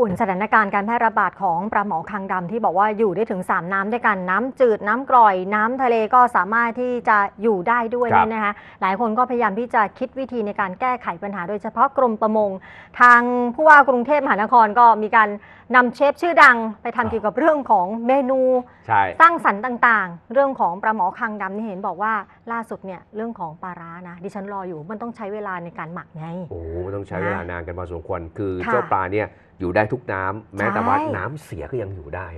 ุ่วนสถานการณ์การแพร่ระบาดของปลาหมอคังดำที่บอกว่าอยู่ได้ถึง 3 น้ำด้วยกัน น้ำจืดน้ำกร่อยน้ำทะเลก็สามารถที่จะอยู่ได้ด้วยนี่นะคะหลายคนก็พยายามที่จะคิดวิธีในการแก้ไขปัญหาโดยเฉพาะกรมประมง ทางผู้ว่ากรุงเทพมหานครก็มีการนำเชฟชื่อดัง ไปทำเกี่ยวกับเรื่องของเมนูสร้างสรรค์ต่างๆ เรื่องของปลาหมอคังดำนี่เห็นบอกว่า ล่าสุดเนี่ยเรื่องของปลาร้านะดิฉันรออยู่มันต้องใช้เวลาในการหมักไงโอ้ต้องใช้เวลานานกันพอสมควรคือเจ้าปลาเนี่ยอยู่ได้ทุกน้ำแม้แต่ว่าน้ำเสียก็ยังอยู่ได้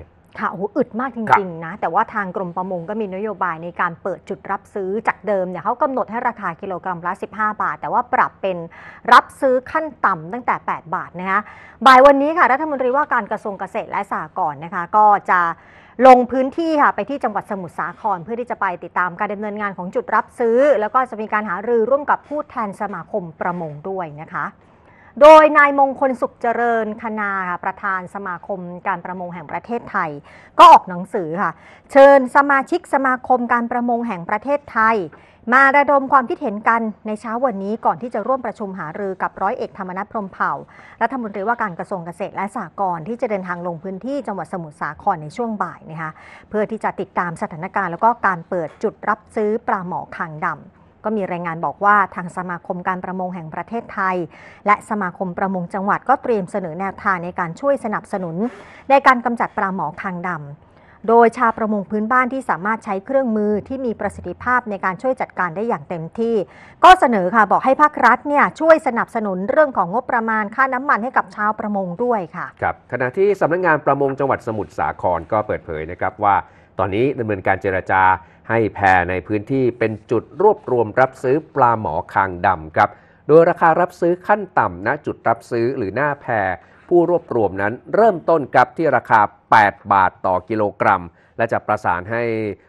ค่ะโอ้อึดมากจริง ๆ นะ แต่ว่าทางกรมประมงก็มีนโยบายในการเปิดจุดรับซื้อจากเดิมเนี่ยเขากำหนดให้ราคากิโลกรัมละ15 บาท แต่ว่าปรับเป็นรับซื้อขั้นต่ำตั้งแต่ 8 บาทนะคะบ่ายวันนี้ค่ะรัฐมนตรีว่าการกระทรวงเกษตรและสหกรณ์นะคะ ก็จะลงพื้นที่ค่ะไปที่จังหวัดสมุทรสาครเพื่อที่จะไปติดตามการดำเนินงานของจุดรับซื้อ แล้วก็จะมีการหารือร่วมกับผู้แทนสมาคมประมงด้วยนะคะโดยนายมงคล สุขเจริญคณาประธานสมาคมการประมงแห่งประเทศไทย ก็ออกหนังสือค่ะ เชิญสมาชิกสมาคมการประมงแห่งประเทศไทย มาระดมความคิดเห็นกันในเช้าวันนี้ก่อนที่จะร่วมประชุมหารือกับร้อยเอกธรรมนัฐพรมเผ่ารัฐมนตรีว่าการกระทรวงเกษตรและสหกรณ์ที่จะเดินทางลงพื้นที่จังหวัดสมุทรสาครในช่วงบ่ายนะคะเพื่อที่จะติดตามสถานการณ์ แล้วก็การเปิดจุดรับซื้อปลาหมอคางดำก็มีรายงานบอกว่าทางสมาคมการประมงแห่งประเทศไทย และสมาคมประมงจังหวัดก็เตรียมเสนอแนวทางในการช่วยสนับสนุนในการกำจัดปลาหมอคางดำโดยชาวประมงพื้นบ้านที่สามารถใช้เครื่องมือที่มีประสิทธิภาพในการช่วยจัดการได้อย่างเต็มที่ ก็เสนอค่ะบอกให้ภาครัฐเนี่ยช่วยสนับสนุนเรื่องของงบประมาณค่าน้ำมันให้กับชาวประมงด้วยค่ะครับขณะที่สำนักงงานประมงจังหวัดสมุทรสาครก็เปิดเผยนะครับว่าตอนนี้ดำเนินการเจรจาให้แพรในพื้นที่เป็นจุดรวบรวมรับซื้อปลาหมอคางดำครับ โดยราคารับซื้อขั้นต่ำณจุดรับซื้อหรือหน้าแพรผู้รวบรวมนั้นเริ่มต้นกับที่ราคา 8 บาทต่อกิโลกรัม และจะประสานให้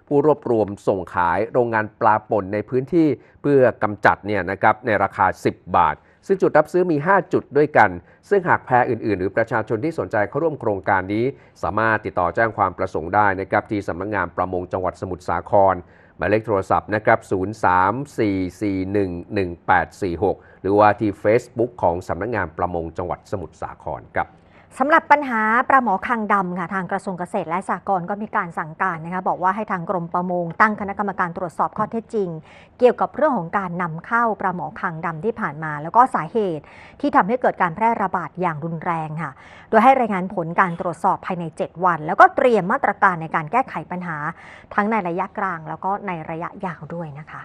ผู้รวบรวมส่งขายโรงงานปลาป่นในพื้นที่เพื่อกำจัดเนี่ยนะครับในราคา 10 บาทซึ่งจุดรับซื้อมี 5 จุดด้วยกัน ซึ่งหากแพรอื่นๆ หรือประชาชนที่สนใจเข้าร่วมโครงการนี้ สามารถติดต่อแจ้งความประสงค์ได้นะครับที่สำนักงงานประมงจังหวัดสมุทรสาครหมายเลขโทรศัพท์นะครับ 0344111846 หรือว่าที่ Facebook ของสำนักงงานประมงจังหวัดสมุทรสาครครับสำหรับปัญหาปลาหมอคังดำค่ะทางกระทรวงเกษตรและสหกรณ์ก็มีการสั่งการนะคะบอกว่าให้ทางกรมประมงตั้งคณะกรรมการตรวจสอบข้อเท็จจริง เกี่ยวกับเรื่องของการนำเข้าปลาหมอคังดำที่ผ่านมา แล้วก็สาเหตุที่ทำให้เกิดการแพร่ระบาดอย่างรุนแรงค่ะ โดยให้รายงานผลการตรวจสอบภายใน 7 วัน แล้วก็เตรียมมาตรการในการแก้ไขปัญหา ทั้งในระยะกลาง แล้วก็ในระยะยาวด้วยนะคะ